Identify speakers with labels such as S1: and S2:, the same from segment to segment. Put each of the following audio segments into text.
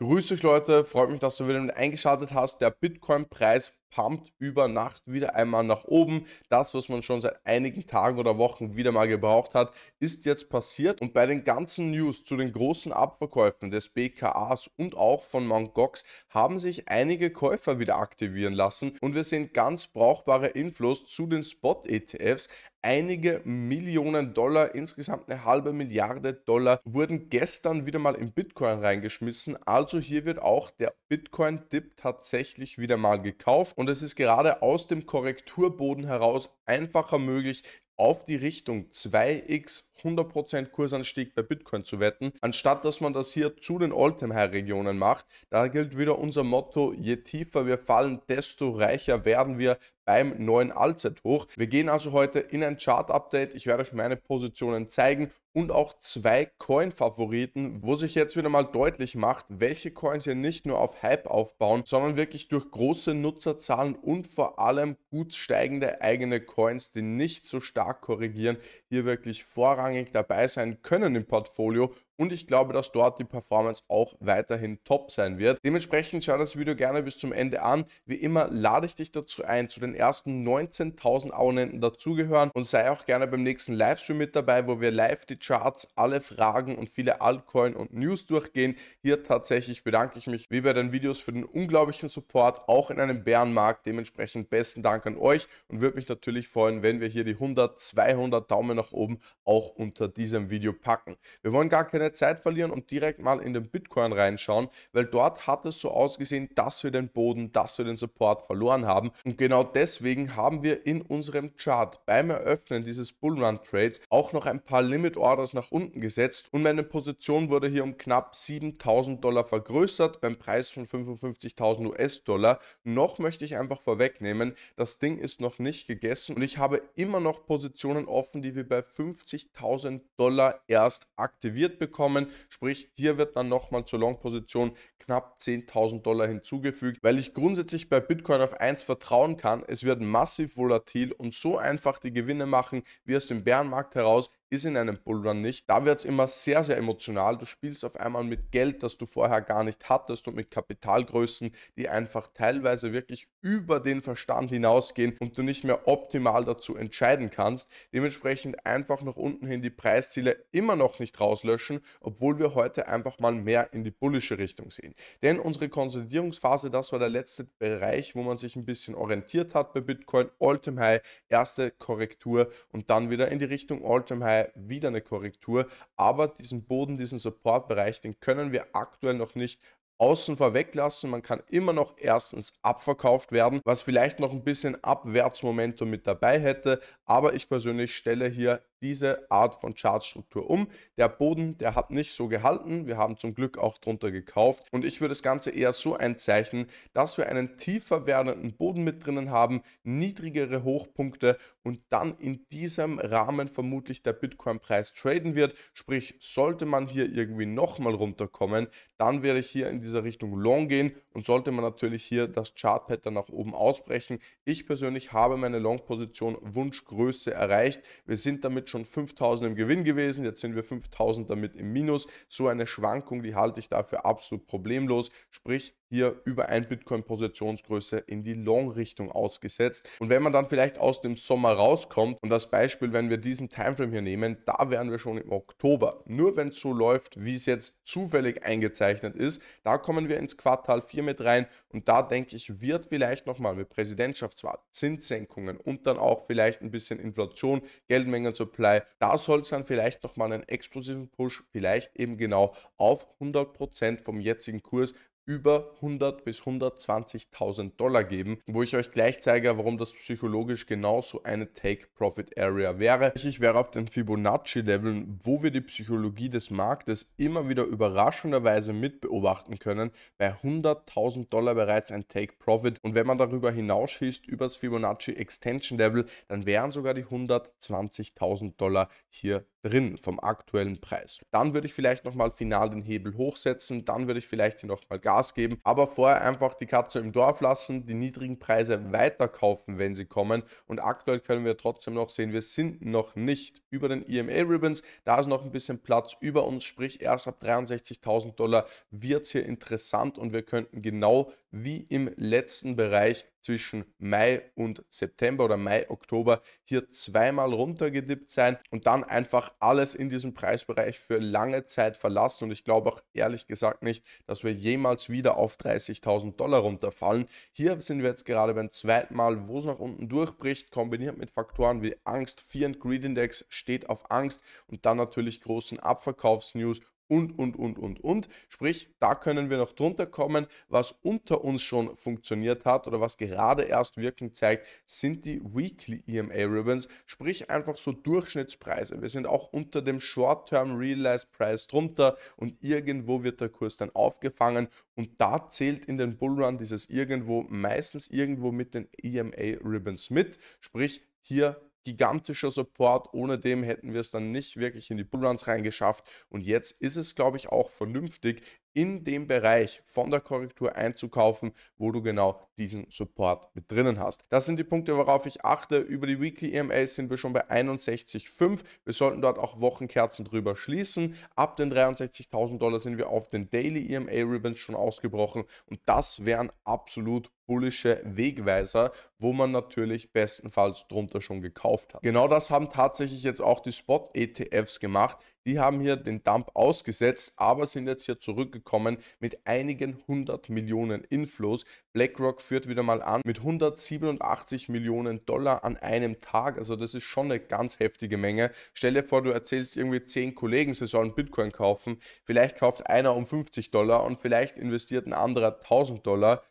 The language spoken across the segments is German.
S1: Grüß euch Leute, freut mich, dass du wieder mit eingeschaltet hast. Der Bitcoin-Preis pumpt über Nacht wieder einmal nach oben. Das, was man schon seit einigen Tagen oder Wochen wieder mal gebraucht hat, ist jetzt passiert. Und bei den ganzen News zu den großen Abverkäufen des BKAs und auch von Mt. Gox haben sich einige Käufer wieder aktivieren lassen. Und wir sehen ganz brauchbare Infos zu den Spot-ETFs einige Millionen Dollar, insgesamt eine halbe Milliarde Dollar, wurden gestern wieder mal in Bitcoin reingeschmissen. Also hier wird auch der Bitcoin-Dip tatsächlich wieder mal gekauft und es ist gerade aus dem Korrekturboden heraus einfacher möglich, auf die Richtung 2x 100% Kursanstieg bei Bitcoin zu wetten, anstatt dass man das hier zu den All-Time-High-Regionen macht. Da gilt wieder unser Motto, je tiefer wir fallen, desto reicher werden wir beim neuen Allzeithoch. Wir gehen also heute in ein Chart-Update. Ich werde euch meine Positionen zeigen und auch zwei Coin-Favoriten, wo sich jetzt wieder mal deutlich macht, welche Coins hier nicht nur auf Hype aufbauen, sondern wirklich durch große Nutzerzahlen und vor allem gut steigende eigene Coins, die nicht so stark korrigieren, hier wirklich vorrangig dabei sein können im Portfolio und ich glaube, dass dort die Performance auch weiterhin top sein wird. Dementsprechend schau das Video gerne bis zum Ende an. Wie immer lade ich dich dazu ein, zu den ersten 19.000 Abonnenten dazugehören und sei auch gerne beim nächsten Livestream mit dabei, wo wir live die Charts, alle Fragen und viele Altcoin und News durchgehen. Hier tatsächlich bedanke ich mich wie bei den Videos für den unglaublichen Support, auch in einem Bärenmarkt. Dementsprechend besten Dank an euch und würde mich natürlich freuen, wenn wir hier die 100, 200 Daumen nach oben auch unter diesem Video packen. Wir wollen gar keine keine Zeit verlieren und direkt mal in den Bitcoin reinschauen, weil dort hat es so ausgesehen, dass wir den Boden, dass wir den Support verloren haben. Und genau deswegen haben wir in unserem Chart beim Eröffnen dieses Bullrun Trades auch noch ein paar Limit Orders nach unten gesetzt und meine Position wurde hier um knapp 7000 Dollar vergrößert beim Preis von 55.000 US-Dollar. Noch möchte ich einfach vorwegnehmen, das Ding ist noch nicht gegessen und ich habe immer noch Positionen offen, die wir bei 50.000 Dollar erst aktiviert bekommen bekommen. Sprich, hier wird dann nochmal zur Long-Position knapp 10.000 Dollar hinzugefügt, weil ich grundsätzlich bei Bitcoin auf eins vertrauen kann. Es wird massiv volatil und so einfach die Gewinne machen wie aus dem Bärenmarkt heraus ist in einem Bullrun nicht. Da wird es immer sehr, sehr emotional. Du spielst auf einmal mit Geld, das du vorher gar nicht hattest und mit Kapitalgrößen, die einfach teilweise wirklich über den Verstand hinausgehen und du nicht mehr optimal dazu entscheiden kannst. Dementsprechend einfach nach unten hin die Preisziele immer noch nicht rauslöschen, obwohl wir heute einfach mal mehr in die bullische Richtung sehen. Denn unsere Konsolidierungsphase, das war der letzte Bereich, wo man sich ein bisschen orientiert hat bei Bitcoin. All-Time High, erste Korrektur und dann wieder in die Richtung All-Time High Mai wieder eine Korrektur. Aber diesen Boden, diesen Supportbereich, den können wir aktuell noch nicht außen vor weglassen. Man kann immer noch erstens abverkauft werden, was vielleicht noch ein bisschen Abwärtsmomentum mit dabei hätte. Aber ich persönlich stelle hier diese Art von Chartstruktur um. Der Boden, der hat nicht so gehalten. Wir haben zum Glück auch drunter gekauft. Und ich würde das Ganze eher so einzeichnen, dass wir einen tiefer werdenden Boden mit drinnen haben, niedrigere Hochpunkte und dann in diesem Rahmen vermutlich der Bitcoin-Preis traden wird. Sprich, sollte man hier irgendwie nochmal runterkommen, dann werde ich hier in dieser Richtung Long gehen und sollte man natürlich hier das Chart-Pattern nach oben ausbrechen. Ich persönlich habe meine Long-Position Wunschgröße erreicht. Wir sind damit schon 5000 im Gewinn gewesen, jetzt sind wir 5000 damit im Minus. So eine Schwankung, die halte ich dafür absolut problemlos. Sprich, hier über ein Bitcoin Positionsgröße in die Long-Richtung ausgesetzt. Und wenn man dann vielleicht aus dem Sommer rauskommt und das Beispiel, wenn wir diesen Timeframe hier nehmen, da wären wir schon im Oktober. Nur wenn es so läuft, wie es jetzt zufällig eingezeichnet ist, da kommen wir ins Quartal 4 mit rein und da denke ich, wird vielleicht nochmal mit Präsidentschaftswahl, Zinssenkungen und dann auch vielleicht ein bisschen Inflation, Geldmengen, Supply, da soll es dann vielleicht nochmal einen explosiven Push, vielleicht eben genau auf 100% Prozent vom jetzigen Kurs über 100 bis 120.000 Dollar geben, wo ich euch gleich zeige, warum das psychologisch genauso eine Take-Profit-Area wäre. Ich wäre auf den Fibonacci-Leveln, wo wir die Psychologie des Marktes immer wieder überraschenderweise mitbeobachten können, bei 100.000 Dollar bereits ein Take-Profit und wenn man darüber hinaus schießt, übers Fibonacci Extension Level, dann wären sogar die 120.000 Dollar hier drin vom aktuellen Preis. Dann würde ich vielleicht nochmal final den Hebel hochsetzen, dann würde ich vielleicht hier nochmal Gas geben, aber vorher einfach die Katze im Dorf lassen, die niedrigen Preise weiterkaufen, wenn sie kommen und aktuell können wir trotzdem noch sehen, wir sind noch nicht über den EMA Ribbons, da ist noch ein bisschen Platz über uns, sprich erst ab 63.000 Dollar wird es hier interessant und wir könnten genau wie im letzten Bereich zwischen Mai und September oder Mai, Oktober hier zweimal runtergedippt sein und dann einfach alles in diesem Preisbereich für lange Zeit verlassen. Und ich glaube auch ehrlich gesagt nicht, dass wir jemals wieder auf 30.000 Dollar runterfallen. Hier sind wir jetzt gerade beim zweiten Mal, wo es nach unten durchbricht, kombiniert mit Faktoren wie Angst. Fear and Greed Index steht auf Angst und dann natürlich großen Abverkaufsnews und, und, und, und, und. Sprich, da können wir noch drunter kommen. Was unter uns schon funktioniert hat oder was gerade erst Wirkung zeigt, sind die Weekly EMA Ribbons, sprich einfach so Durchschnittspreise. Wir sind auch unter dem Short-Term Realized Price drunter und irgendwo wird der Kurs dann aufgefangen und da zählt in den Bullrun dieses irgendwo meistens irgendwo mit den EMA Ribbons mit, sprich hier gigantischer Support. Ohne dem hätten wir es dann nicht wirklich in die Bullruns reingeschafft. Und jetzt ist es, glaube ich, auch vernünftig, in dem Bereich von der Korrektur einzukaufen, wo du genau diesen Support mit drinnen hast. Das sind die Punkte, worauf ich achte. Über die Weekly EMAs sind wir schon bei 61,5. Wir sollten dort auch Wochenkerzen drüber schließen. Ab den 63.000 Dollar sind wir auf den Daily EMA Ribbons schon ausgebrochen und das wären absolut bullische Wegweiser, wo man natürlich bestenfalls drunter schon gekauft hat. Genau das haben tatsächlich jetzt auch die Spot-ETFs gemacht. Die haben hier den Dump ausgesetzt, aber sind jetzt hier zurückgekommen mit einigen 100 Millionen Inflows. BlackRock führt wieder mal an mit 187 Millionen Dollar an einem Tag. Also das ist schon eine ganz heftige Menge. Stell dir vor, du erzählst irgendwie zehn Kollegen, sie sollen Bitcoin kaufen. Vielleicht kauft einer um 50 Dollar und vielleicht investiert ein anderer 1000 Dollar.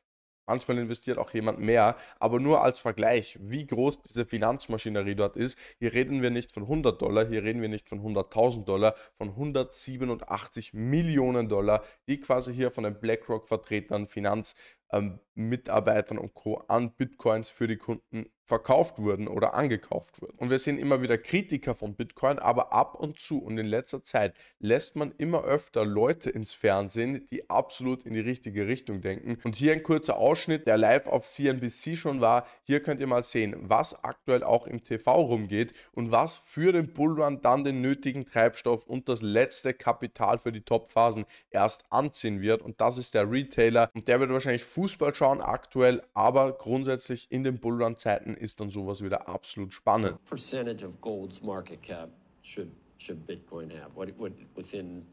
S1: Manchmal investiert auch jemand mehr, aber nur als Vergleich, wie groß diese Finanzmaschinerie dort ist. Hier reden wir nicht von 100 Dollar, hier reden wir nicht von 100.000 Dollar, von 187 Millionen Dollar, die quasi hier von den BlackRock-Vertretern, Finanz- ähm, Mitarbeitern und Co. an Bitcoins für die Kunden verkauft wurden oder angekauft wurden. Und wir sehen immer wieder Kritiker von Bitcoin, aber ab und zu und in letzter Zeit lässt man immer öfter Leute ins Fernsehen, die absolut in die richtige Richtung denken. Und hier ein kurzer Ausschnitt, der live auf CNBC schon war. Hier könnt ihr mal sehen, was aktuell auch im TV rumgeht und was für den Bullrun dann den nötigen Treibstoff und das letzte Kapital für die Top-Phasen erst anziehen wird. Und das ist der Retailer und der wird wahrscheinlich Fußball schauen aktuell, aber grundsätzlich in den Bullrun-Zeiten ist dann sowas wieder absolut spannend. Percentage
S2: of gold's market cap should, should Bitcoin have? What, what within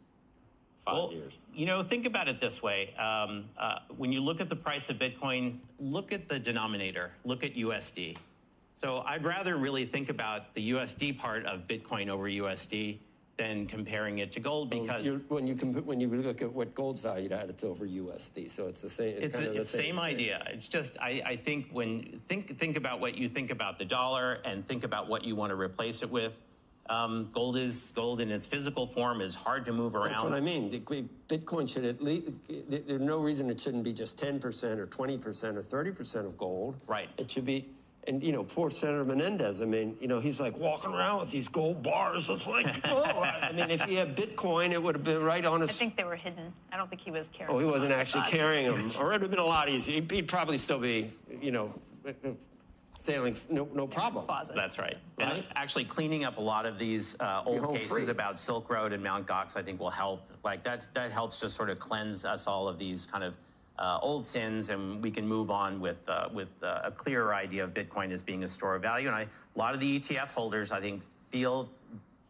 S2: five well, years? You
S3: know, think about it this way. Um, uh, when you look at the price of Bitcoin, look at the denominator, look at USD. So I'd rather really think about the USD part of Bitcoin over USD than comparing it to gold because well,
S2: when you comp- when you look at what gold's valued at, it's over USD. So it's the same. It's, it's, a, the same, same
S3: idea. It's just I, I think when think think about what you think about the dollar and think about what you want to replace it with. Um, gold is gold in its physical form is hard to move around. That's what I
S2: mean. Bitcoin should at least there's no reason it shouldn't be just 10 percent or 20 percent or 30 percent of gold. Right. It should be and you know, poor Senator Menendez. I mean, you know, he's like walking around with these gold bars. It's like, oh, I mean, if he had Bitcoin, it would have been right on his. I think they were hidden. I don't think he was carrying. Oh, he wasn't actually body. Uh, carrying them, or it would have been a lot easier. He'd, he'd probably still be, you know, sailing no, no problem. That's right. right? actually, cleaning up a lot of these uh, old cases free.
S3: about Silk Road and Mount Gox, I think, will help. Like that, that helps just sort of cleanse us all of these kind of uh, old sins, and we can move on with uh, with uh, a clearer idea of Bitcoin as being a store of value. And I, a lot of the ETF holders, I think, feel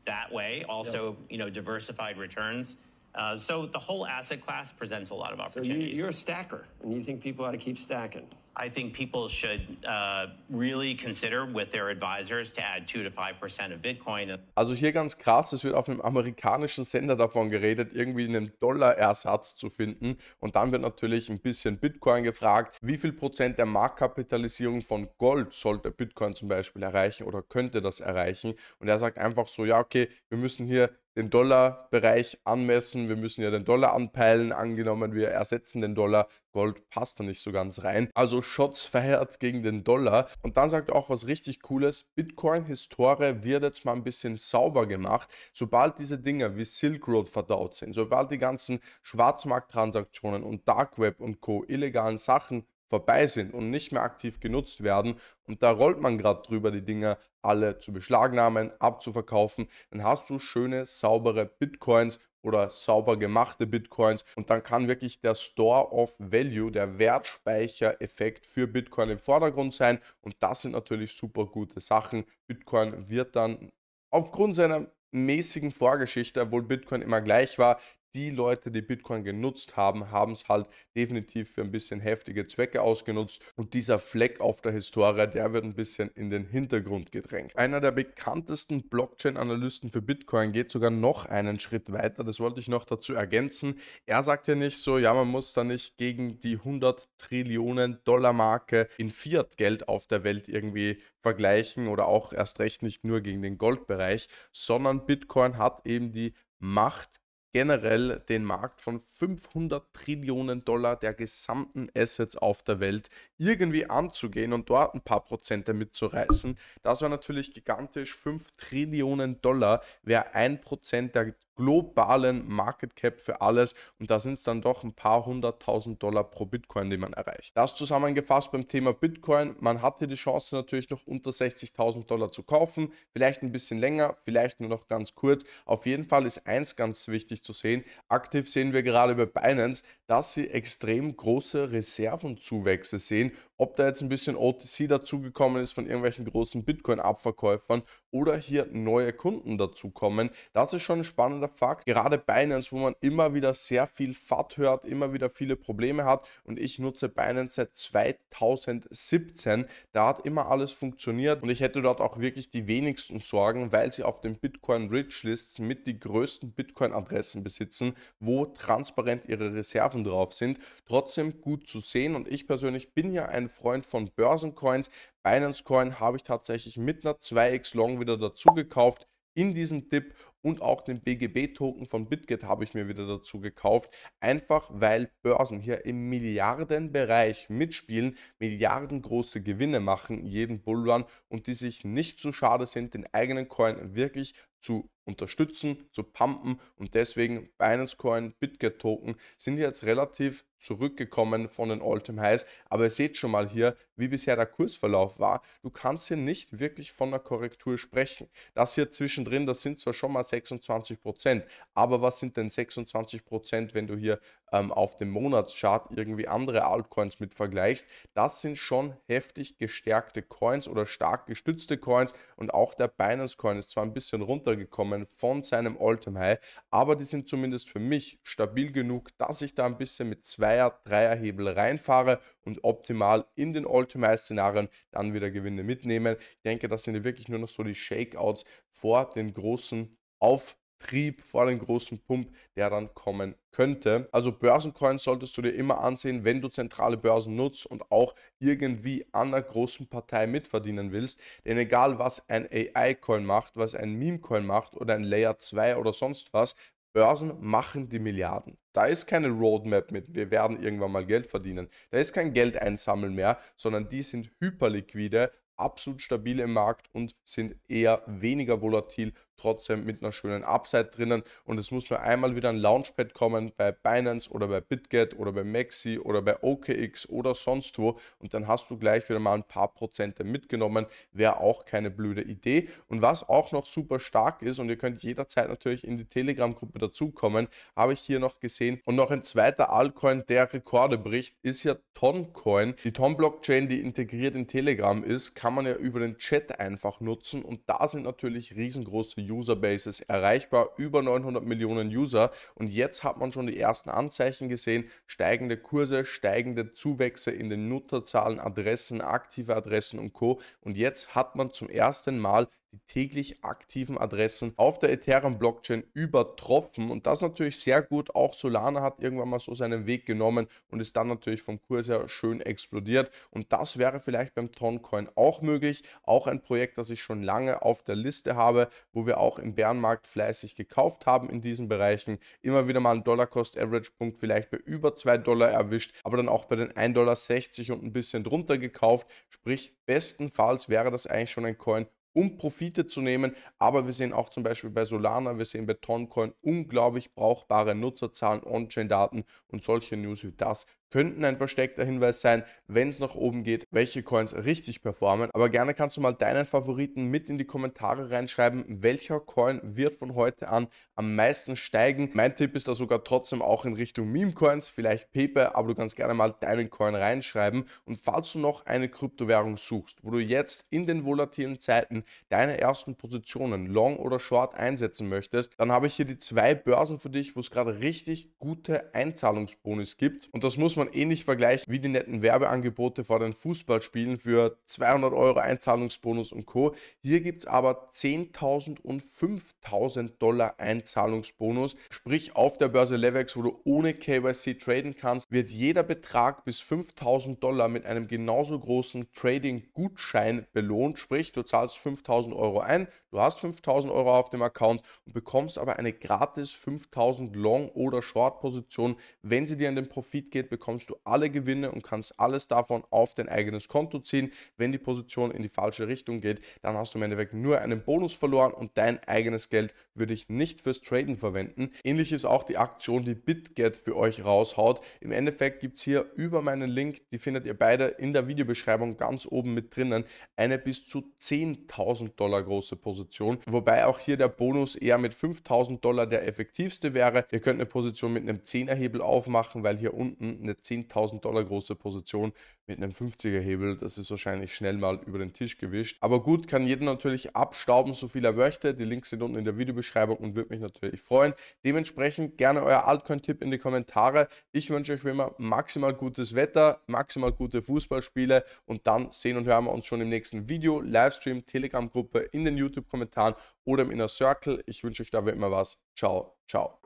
S3: that way. Also, yep. you know, diversified returns. Uh, so the whole asset class presents a lot of opportunities. So you, are a
S2: stacker, and you think people ought to keep stacking.
S3: I think people should uh, really consider with their advisors to add 2 to 5% of Bitcoin.
S1: Also hier ganz krass, es wird auf einem amerikanischen Sender davon geredet, irgendwie einen Dollarersatz zu finden und dann wird natürlich ein bisschen Bitcoin gefragt, wie viel Prozent der Marktkapitalisierung von Gold sollte Bitcoin zum Beispiel erreichen oder könnte das erreichen und er sagt einfach so, ja okay, wir müssen hier den Dollarbereich anmessen. Wir müssen ja den Dollar anpeilen. Angenommen, wir ersetzen den Dollar. Gold passt da nicht so ganz rein. Also Shots feiert gegen den Dollar. Und dann sagt er auch was richtig Cooles. Bitcoin-Historie wird jetzt mal ein bisschen sauber gemacht. Sobald diese Dinger wie Silk Road verdaut sind, sobald die ganzen Schwarzmarkttransaktionen und Dark Web und Co. illegalen Sachen vorbei sind und nicht mehr aktiv genutzt werden. Und da rollt man gerade drüber, die Dinger alle zu beschlagnahmen, abzuverkaufen. Dann hast du schöne, saubere Bitcoins oder sauber gemachte Bitcoins und dann kann wirklich der Store of Value, der Wertspeichereffekt für Bitcoin im Vordergrund sein und das sind natürlich super gute Sachen. Bitcoin wird dann aufgrund seiner mäßigen Vorgeschichte, obwohl Bitcoin immer gleich war, die Leute, die Bitcoin genutzt haben, haben es halt definitiv für ein bisschen heftige Zwecke ausgenutzt und dieser Fleck auf der Historie, der wird ein bisschen in den Hintergrund gedrängt. Einer der bekanntesten Blockchain-Analysten für Bitcoin geht sogar noch einen Schritt weiter, das wollte ich noch dazu ergänzen. Er sagt ja nicht so, ja, man muss da nicht gegen die 100 Trillionen Dollar Marke in Fiat-Geld auf der Welt irgendwie vergleichen oder auch erst recht nicht nur gegen den Goldbereich, sondern Bitcoin hat eben die Macht, generell den Markt von 500 Trillionen Dollar der gesamten Assets auf der Welt irgendwie anzugehen und dort ein paar Prozente mitzureißen. Das war natürlich gigantisch. 5 Trillionen Dollar wäre ein Prozent der globalen Market Cap für alles und da sind es dann doch ein paar hunderttausend Dollar pro Bitcoin, die man erreicht. Das zusammengefasst beim Thema Bitcoin, man hatte die Chance natürlich noch unter 60.000 Dollar zu kaufen, vielleicht ein bisschen länger, vielleicht nur noch ganz kurz. Auf jeden Fall ist eins ganz wichtig zu sehen, aktiv sehen wir gerade bei Binance, dass sie extrem große Reservenzuwächse sehen. Ob da jetzt ein bisschen OTC dazugekommen ist von irgendwelchen großen Bitcoin-Abverkäufern oder hier neue Kunden dazukommen, das ist schon ein spannender the fuck. Gerade Binance, wo man immer wieder sehr viel FAT hört, immer wieder viele Probleme hat und ich nutze Binance seit 2017. Da hat immer alles funktioniert und ich hätte dort auch wirklich die wenigsten Sorgen, weil sie auf den Bitcoin Rich Lists mit die größten Bitcoin-Adressen besitzen, wo transparent ihre Reserven drauf sind. Trotzdem gut zu sehen und ich persönlich bin ja ein Freund von Börsencoins. Binance Coin habe ich tatsächlich mit einer 2x Long wieder dazu gekauft in diesem Tipp und auch den BGB-Token von BitGet habe ich mir wieder dazu gekauft, einfach weil Börsen hier im Milliardenbereich mitspielen, milliardengroße Gewinne machen, jeden Bullrun und die sich nicht zu so schade sind, den eigenen Coin wirklich zu unterstützen, zu pumpen und deswegen Binance Coin, BitGet Token sind jetzt relativ zurückgekommen von den All-Time Highs, aber ihr seht schon mal hier, wie bisher der Kursverlauf war. Du kannst hier nicht wirklich von einer Korrektur sprechen. Das hier zwischendrin, das sind zwar schon mal 26 Prozent. Aber was sind denn 26 Prozent, wenn du hier ähm, auf dem Monatschart irgendwie andere Altcoins mit vergleichst? Das sind schon heftig gestärkte Coins oder stark gestützte Coins. Und auch der Binance Coin ist zwar ein bisschen runtergekommen von seinem All-Time High, aber die sind zumindest für mich stabil genug, dass ich da ein bisschen mit Zweier, Dreier Hebel reinfahre und optimal in den All-Time High Szenarien dann wieder Gewinne mitnehmen. Ich denke, das sind wirklich nur noch so die Shakeouts vor den großen Auftrieb vor dem großen Pump, der dann kommen könnte. Also Börsencoins solltest du dir immer ansehen, wenn du zentrale Börsen nutzt und auch irgendwie an einer großen Partei mitverdienen willst. Denn egal was ein AI-Coin macht, was ein Meme-Coin macht oder ein Layer 2 oder sonst was, Börsen machen die Milliarden. Da ist keine Roadmap mit, wir werden irgendwann mal Geld verdienen. Da ist kein Geld einsammeln mehr, sondern die sind hyperliquide, absolut stabil im Markt und sind eher weniger volatil trotzdem mit einer schönen Upside drinnen und es muss nur einmal wieder ein Launchpad kommen bei Binance oder bei BitGet oder bei Maxi oder bei OKX oder sonst wo und dann hast du gleich wieder mal ein paar Prozente mitgenommen, wäre auch keine blöde Idee und was auch noch super stark ist und ihr könnt jederzeit natürlich in die Telegram-Gruppe dazukommen, habe ich hier noch gesehen und noch ein zweiter Altcoin, der Rekorde bricht, ist ja Toncoin. Die Ton-Blockchain, die integriert in Telegram ist, kann man ja über den Chat einfach nutzen und da sind natürlich riesengroße Userbases erreichbar, über 900 Millionen User. Und jetzt hat man schon die ersten Anzeichen gesehen, steigende Kurse, steigende Zuwächse in den Nutzerzahlen, Adressen, aktive Adressen und Co. Und jetzt hat man zum ersten Mal die täglich aktiven Adressen auf der Ethereum-Blockchain übertroffen. Und das natürlich sehr gut. Auch Solana hat irgendwann mal so seinen Weg genommen und ist dann natürlich vom Kurs her schön explodiert. Und das wäre vielleicht beim Toncoin auch möglich. Auch ein Projekt, das ich schon lange auf der Liste habe, wo wir auch im Bärenmarkt fleißig gekauft haben in diesen Bereichen. Immer wieder mal einen Dollar-Cost-Average-Punkt vielleicht bei über 2 Dollar erwischt, aber dann auch bei den 1,60 Dollar und ein bisschen drunter gekauft. Sprich, bestenfalls wäre das eigentlich schon ein Coin, um Profite zu nehmen. Aber wir sehen auch zum Beispiel bei Solana, wir sehen bei Toncoin unglaublich brauchbare Nutzerzahlen, On-Chain-Daten und solche News wie das könnten ein versteckter Hinweis sein, wenn es nach oben geht, welche Coins richtig performen. Aber gerne kannst du mal deinen Favoriten mit in die Kommentare reinschreiben, welcher Coin wird von heute an am meisten steigen. Mein Tipp ist da sogar trotzdem auch in Richtung Meme-Coins, vielleicht Pepe, aber du kannst gerne mal deinen Coin reinschreiben. Und falls du noch eine Kryptowährung suchst, wo du jetzt in den volatilen Zeiten deine ersten Positionen long oder short einsetzen möchtest, dann habe ich hier die zwei Börsen für dich, wo es gerade richtig gute Einzahlungsbonus gibt. Und das muss man man eh vergleichen wie die netten Werbeangebote vor den Fußballspielen für 200 Euro Einzahlungsbonus und Co. Hier gibt es aber 10.000 und 5.000 Dollar Einzahlungsbonus. Sprich, auf der Börse Levex, wo du ohne KYC traden kannst, wird jeder Betrag bis 5.000 Dollar mit einem genauso großen Trading-Gutschein belohnt. Sprich, du zahlst 5.000 Euro ein, du hast 5.000 Euro auf dem Account und bekommst aber eine gratis 5.000 Long- oder Short-Position. Wenn sie dir in den Profit geht, bekommst bekommst du alle Gewinne und kannst alles davon auf dein eigenes Konto ziehen. Wenn die Position in die falsche Richtung geht, dann hast du im Endeffekt nur einen Bonus verloren und dein eigenes Geld würde ich nicht fürs Traden verwenden. Ähnlich ist auch die Aktion, die BitGet für euch raushaut. Im Endeffekt gibt es hier über meinen Link, die findet ihr beide in der Videobeschreibung ganz oben mit drinnen, eine bis zu 10.000 Dollar große Position, wobei auch hier der Bonus eher mit 5.000 Dollar der effektivste wäre. Ihr könnt eine Position mit einem 10er Hebel aufmachen, weil hier unten eine 10.000 Dollar große Position mit einem 50er Hebel. Das ist wahrscheinlich schnell mal über den Tisch gewischt. Aber gut, kann jeder natürlich abstauben, so viel er möchte. Die Links sind unten in der Videobeschreibung und würde mich natürlich freuen. Dementsprechend gerne euer Altcoin-Tipp in die Kommentare. Ich wünsche euch wie immer maximal gutes Wetter, maximal gute Fußballspiele und dann sehen und hören wir uns schon im nächsten Video, Livestream, Telegram-Gruppe, in den YouTube-Kommentaren oder im Inner Circle. Ich wünsche euch da wie immer was. Ciao, ciao.